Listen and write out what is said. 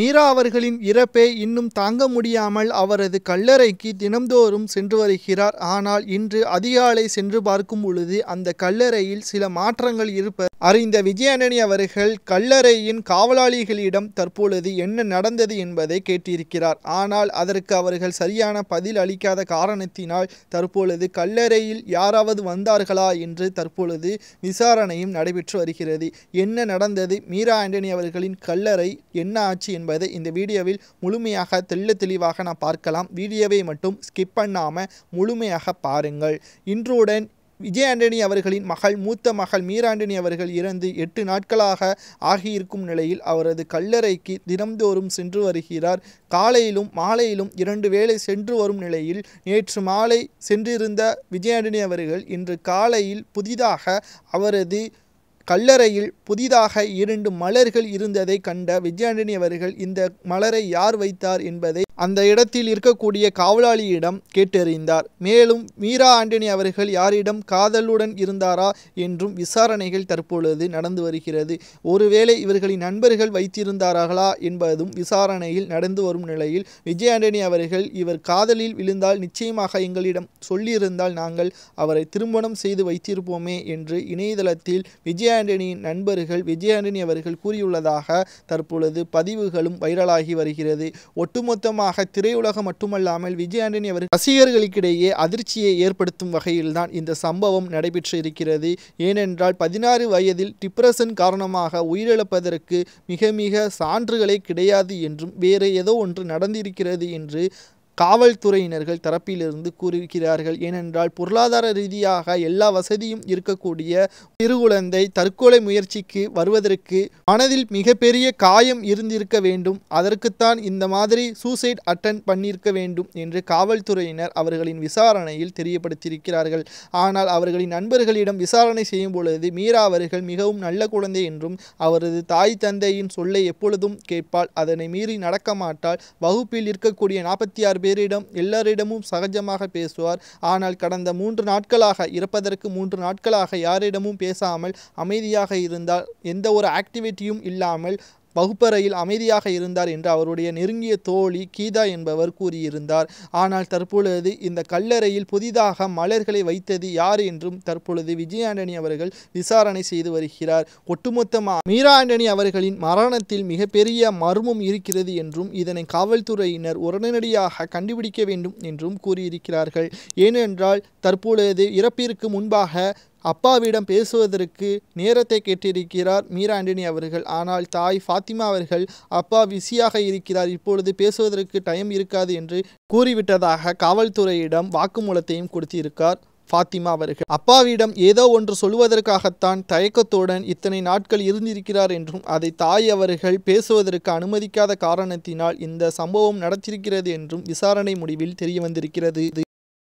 மீரா அவர்களின் இறப்பை இன்னும் தாங்க முடியாமல் அவரது கல்லறைக்கு தினம்தோறும் சென்று வருகிறார் ஆனால் இன்று அதிகாலை சென்று பார்க்கும் பொழுது அந்த கல்லறையில் சில மாற்றங்கள் இருப்ப அறிந்த விஜயனனி அவர்கள் கல்லறையின் காவலாளிகளிடம் தற்பொழுது என்ன நடந்தது என்பதை கேட்டிருக்கிறார் ஆனால் அதற்கு அவர்கள் சரியான பதில் அளிக்காத காரணத்தினால் தற்பொழுது கல்லறையில் யாராவது வந்தார்களா என்று தற்பொழுது விசாரணையும் நடைபெற்று வருகிறது என்ன நடந்தது மீரா ஆண்டனி அவர்களின் கல்லறை என்ன ஆச்சு என்பதை இந்த வீடியோவில் முழுமையாக தெள்ள தெளிவாக நான் பார்க்கலாம் வீடியோவை மட்டும் ஸ்கிப் பண்ணாமல் முழுமையாக பாருங்கள் இன்றுடன் விஜய் ஆண்டனி அவர்களின் மகள் மூத்த மகள் மீராண்டனி அவர்கள் இறந்து எட்டு நாட்களாக ஆகியிருக்கும் நிலையில் அவரது கல்லறைக்கு தினம்தோறும் சென்று வருகிறார் காலையிலும் மாலையிலும் இரண்டு வேளை சென்று வரும் நிலையில் நேற்று மாலை சென்றிருந்த விஜயாண்டனி அவர்கள் இன்று காலையில் புதிதாக அவரது கல்லறையில் புதிதாக இரண்டு மலர்கள் இருந்ததை கண்ட விஜயாண்டனி அவர்கள் இந்த மலரை யார் வைத்தார் என்பதை அந்த இடத்தில் இருக்கக்கூடிய காவலாளியிடம் கேட்டறிந்தார் மேலும் மீரா ஆண்டனி அவர்கள் யாரிடம் காதலுடன் இருந்தாரா என்றும் விசாரணைகள் தற்பொழுது நடந்து வருகிறது ஒருவேளை இவர்களின் நண்பர்கள் வைத்திருந்தார்களா என்பதும் விசாரணையில் நடந்து வரும் நிலையில் விஜய் ஆண்டனி அவர்கள் இவர் காதலில் விழுந்தால் நிச்சயமாக எங்களிடம் சொல்லியிருந்தால் நாங்கள் அவரை திருமணம் செய்து வைத்திருப்போமே என்று இணையதளத்தில் விஜய் ஆண்டனியின் நண்பர்கள் விஜய் ஆண்டனி அவர்கள் கூறியுள்ளதாக தற்பொழுது பதிவுகளும் வைரலாகி வருகிறது ஒட்டுமொத்தமாக காரணமாக திரையுலகம் மட்டுமல்லாமல் விஜய் ஆண்டனி அவர் ரசிகர்களுக்கிடையே அதிர்ச்சியை ஏற்படுத்தும் வகையில்தான் இந்த சம்பவம் நடைபெற்று இருக்கிறது ஏனென்றால் பதினாறு வயதில் டிப்ரஷன் காரணமாக உயிரிழப்பதற்கு மிக மிக சான்றுகளே கிடையாது என்றும் வேறு ஏதோ ஒன்று நடந்திருக்கிறது என்று காவல்துறையினர்கள் தரப்பிலிருந்து கூறியிருக்கிறார்கள் ஏனென்றால் பொருளாதார ரீதியாக எல்லா வசதியும் இருக்கக்கூடிய திருகுழந்தை தற்கொலை முயற்சிக்கு வருவதற்கு மனதில் மிகப்பெரிய காயம் இருந்திருக்க வேண்டும் அதற்குத்தான் இந்த மாதிரி சூசைட் அட்டன் பண்ணியிருக்க வேண்டும் என்று காவல்துறையினர் அவர்களின் விசாரணையில் தெரியப்படுத்தியிருக்கிறார்கள் ஆனால் அவர்களின் நண்பர்களிடம் விசாரணை செய்யும் பொழுது மீரா அவர்கள் மிகவும் நல்ல குழந்தை என்றும் அவரது தாய் தந்தையின் சொல்லை எப்பொழுதும் கேட்பால் அதனை மீறி நடக்க மாட்டால் வகுப்பில் இருக்கக்கூடிய நாற்பத்தி ஆறு பேர் பேரிடம் எல்லாரிடமும் சகஜமாக பேசுவார் ஆனால் கடந்த மூன்று நாட்களாக இறப்பதற்கு மூன்று நாட்களாக யாரிடமும் பேசாமல் அமைதியாக இருந்தால் எந்த ஒரு ஆக்டிவிட்டியும் இல்லாமல் வகுப்பறையில் அமைதியாக இருந்தார் என்று அவருடைய நெருங்கிய தோழி கீதா என்பவர் கூறியிருந்தார் ஆனால் தற்பொழுது இந்த கல்லறையில் புதிதாக மலர்களை வைத்தது யார் என்றும் தற்பொழுது விஜயாண்டனி அவர்கள் விசாரணை செய்து வருகிறார் ஒட்டுமொத்தமாக மீரா ஆண்டனி அவர்களின் மரணத்தில் மிகப்பெரிய மர்மம் இருக்கிறது என்றும் இதனை காவல்துறையினர் உடனடியாக கண்டுபிடிக்க வேண்டும் என்றும் கூறியிருக்கிறார்கள் ஏனென்றால் தற்பொழுது இறப்பிற்கு முன்பாக அப்பாவிடம் பேசுவதற்கு நேரத்தை கேட்டிருக்கிறார் மீரா ஆண்டனி அவர்கள் ஆனால் தாய் ஃபாத்திமா அவர்கள் அப்பா விசியாக இருக்கிறார் இப்பொழுது பேசுவதற்கு டைம் இருக்காது என்று கூறிவிட்டதாக காவல்துறையிடம் வாக்குமூலத்தையும் கொடுத்திருக்கார் ஃபாத்திமா அவர்கள் அப்பாவிடம் ஏதோ ஒன்று சொல்வதற்காகத்தான் தயக்கத்துடன் இத்தனை நாட்கள் இருந்திருக்கிறார் என்றும் அதை தாய் அவர்கள் பேசுவதற்கு அனுமதிக்காத காரணத்தினால் இந்த சம்பவம் நடத்திருக்கிறது என்றும் விசாரணை முடிவில் தெரியவந்திருக்கிறது